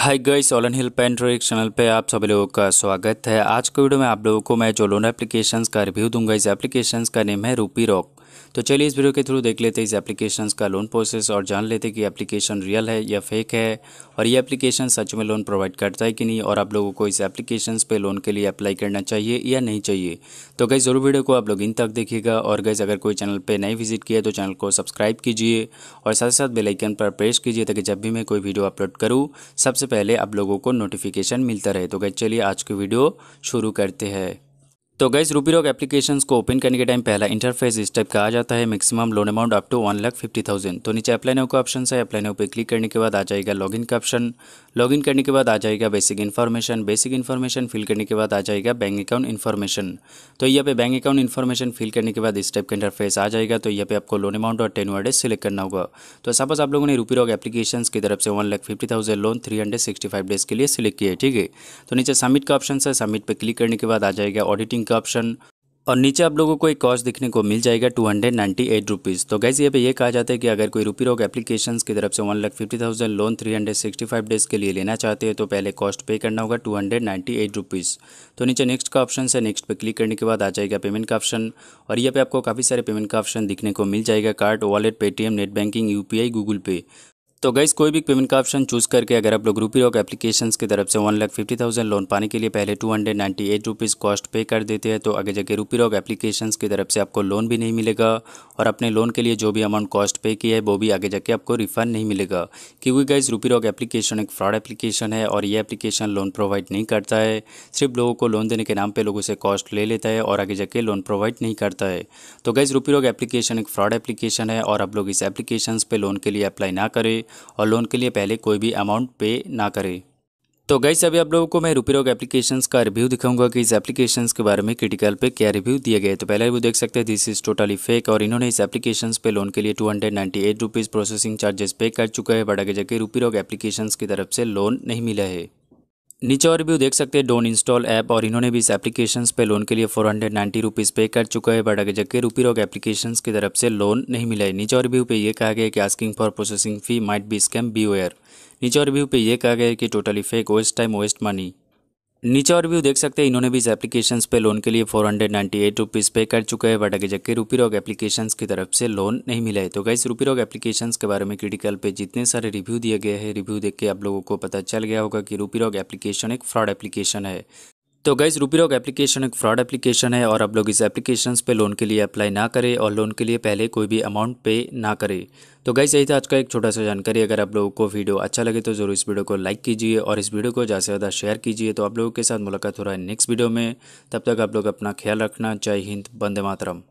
हाय guys ओलन हिल पेन ट्रिक चैनल पे आप सभी लोगों का स्वागत है आज के वीडियो में आप लोगों को मैं जो लोन एप्लीकेशंस का रिव्यू दूंगा इस एप्लीकेशंस का नेम है रूपी रॉक तो चलिए इस वीडियो के थ्रू देख लेते हैं इस एप्लीकेशन का लोन प्रोसेस और जान लेते हैं कि एप्लीकेशन रियल है या फेक है और ये एप्लीकेशन सच में लोन प्रोवाइड करता है कि नहीं और आप लोगों को इस एप्लीकेशन पर लोन के लिए अप्लाई करना चाहिए या नहीं चाहिए तो गई ज़रूर वीडियो को आप लोग इन तक देखिएगा और गैस अगर कोई चैनल पर नहीं विजिट किया तो चैनल को सब्सक्राइब कीजिए और साथ साथ बेलाइकन पर प्रेस कीजिए ताकि जब भी मैं कोई वीडियो अपलोड करूँ सबसे पहले आप लोगों को नोटिफिकेशन मिलता रहे तो गई चलिए आज की वीडियो शुरू करते हैं तो गैस रूपी रॉक एप्लीकेशन को ओपन करने के टाइम पहला इंटरफेस इस टाइप का आ जाता है maximum loan amount up to one lakh fifty thousand तो नीचे अप्लाई नो का ऑप्शन है अप्लाई नो पे क्लिक करने के बाद आ जाएगा लॉगिन का ऑप्शन लॉगिन करने के बाद आ जाएगा basic information basic information fill करने के बाद आ जाएगा बैंक अकाउंट इन्फॉर्मेशन तो यहाँ पे बैंक अकाउंट इन्फॉर्मेशन फिल करने के बाद इस टाइप का इंटरफेस आ जाएगा तो यहाँ पे आपको लोन अमाउंट और टेन वर्डेज सिलेक्ट करना होगा तो सपोज आप लोगों ने रूपी रॉक एप्लीकेशन की तरफ से one lakh fifty thousand loan three hundred sixty five days के लिए सिलेक्ट किया ठीक है तो नीचे सबमिट का ऑप्शन है सबमिट पर क्लिक करने के बाद आ जाएगा ऑडिटिंग का ऑप्शन और नीचे आप लोगों को एक कॉस्ट देखने को मिल जाएगा two hundred ninety eight rupees तो गैस ये पे ये कहा जाता है कि अगर कोई रुपी रोग एप्लीकेशन की तरफ से one lakh fifty thousand loan three hundred sixty five days के लिए लेना चाहते हैं तो पहले कॉस्ट पे करना होगा two hundred ninety eight rupees तो नीचे नेक्स्ट का ऑप्शन है नेक्स्ट पे क्लिक करने के बाद आ जाएगा पेमेंट का ऑप्शन और ये पे आपको काफ़ी सारे पेमेंट का ऑप्शन दिखने को मिल जाएगा card wallet Paytm net banking U P I Google Pay तो गैस कोई भी पेमेंट का ऑप्शन चूज करके अगर आप लोग रूपी रॉक एप्लीकेशन की तरफ से one lakh fifty thousand loan पाने के लिए पहले two hundred ninety eight rupees cost pay कर देते हैं तो आगे जाके रूपी रॉक एप्लीकेशन की तरफ से आपको लोन भी नहीं मिलेगा और अपने लोन के लिए जो भी अमाउंट कॉस्ट पे किया है वो भी आगे जाके आपको रिफंड नहीं मिलेगा क्योंकि गैस रूपी रॉक एप्लीकेशन एक फ्रॉड एप्लीकेशन है और ये एप्लीकेशन लोन प्रोवाइड नहीं करता है सिर्फ लोगों को लोन देने के नाम पर लोगों से कॉस्ट ले लेता है और आगे जाके लोन प्रोवाइड नहीं करता है तो गैस रूपी रॉक एप्लीकेशन एक फ्रॉड एप्लीकेशन है और आप लोग इस एप्लीकेशन पर लोन के लिए अप्लाई ना करें और लोन के लिए पहले कोई भी अमाउंट पे ना करें तो गई अभी आप लोगों को मैं रुपी रॉक एप्लीकेशन का रिव्यू दिखाऊंगा कि इस एप्लीकेशन के बारे में क्रिटिकल पे क्या रिव्यू दिए गए तो पहले रिव्यू देख सकते हैं दिस इज टोटली फेक और इन्होंने इस एप्लीकेशन पे लोन के लिए two hundred ninety eight rupees processing charges pay कर चुका है बड़ा आगे के रुपी रॉक एप्लीकेशन की तरफ से लोन नहीं मिला है नीचे और भी देख सकते हैं डोन इंस्टॉल ऐप और इन्होंने भी इस एप्लीकेशन पे लोन के लिए four hundred ninety rupees pay कर चुका है बट अगर जबकि रूपी रॉक एप्लीकेशन की तरफ से लोन नहीं मिला है नीचे और व्यू पे ये कहा गया कि asking for processing fee might be scam be aware नीचे और व्यू पे ये कहा गया है कि totally fake waste time waste money नीचे और व्यू देख सकते हैं इन्होंने भी इस एप्लीकेशंस पे लोन के लिए four hundred ninety eight rupees pay कर चुके हैं बट अगर जबकि रूपी रोग एप्लीकेशंस की तरफ से लोन नहीं मिला है तो गाइस रूपी रोग एप्लीकेशंस के बारे में क्रिटिकल पे जितने सारे रिव्यू दिए गए हैं रिव्यू देख के आप लोगों को पता चल गया होगा कि रूपी रोग एप्लीकेशन एक फ्रॉड एप्लीकेशन है तो गैस रूपी रॉक एप्लीकेशन एक फ्रॉड एप्लीकेशन है और आप लोग इस एप्लीकेशन पे लोन के लिए अप्लाई ना करें और लोन के लिए पहले कोई भी अमाउंट पे ना करें तो गैस यही था आज का एक छोटा सा जानकारी अगर आप लोगों को वीडियो अच्छा लगे तो जरूर इस वीडियो को लाइक कीजिए और इस वीडियो को ज़्यादा से ज़्यादा शेयर कीजिए तो आप लोगों के साथ मुलाकात हो रहा है नेक्स्ट वीडियो में तब तक आप लोग अपना ख्याल रखना जय हिंद बंदे मातरम